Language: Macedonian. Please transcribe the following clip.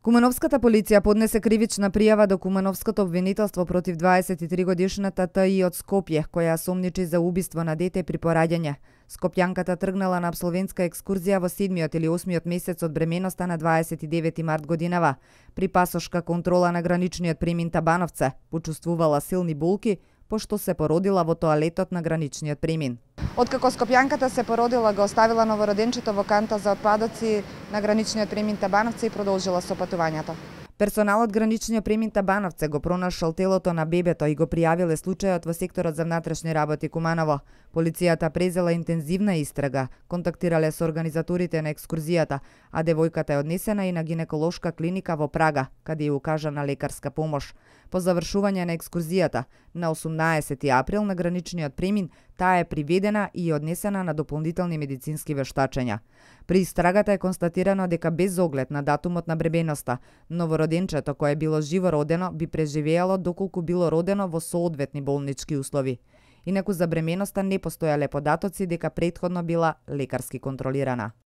Кумановската полиција поднесе кривична пријава до Кумановското обвинителство против 23-годишната ТИ од Скопје, која сомничи за убиство на дете при порадење. Скопјанката тргнала на абсолвентска екскурзија во 7 или 8 месец од бременоста на 29 март годинава. При пасошка контрола на граничниот премин Табановце почувствувала силни болки, пошто се породила во тоалетот на граничниот премин. Откако Скопјанката се породила, го оставила новороденчето во канта за отпадоци на граничниот премин Табановци и продолжила со патувањето. Персоналот граничниот премин Табановце го пронашал телото на бебето и го пријавиле случајот во секторот за внатрешни работи Куманово. Полицијата презела интензивна истрага, контактирале со организаторите на екскурзијата, а девојката е однесена и на гинеколошка клиника во Прага, каде ја укажа на лекарска помош. По завршување на екскурзијата, на 18 април на граничниот премин таа е приведена и однесена на дополнителни медицински вештачења. При истрагата е констатирано дека без оглед на датумот на бребеноста, новороденчето кое е било родено би преживеало доколку било родено во соодветни болнички услови. Инаку за бременоста не постојале податоци дека предходно била лекарски контролирана.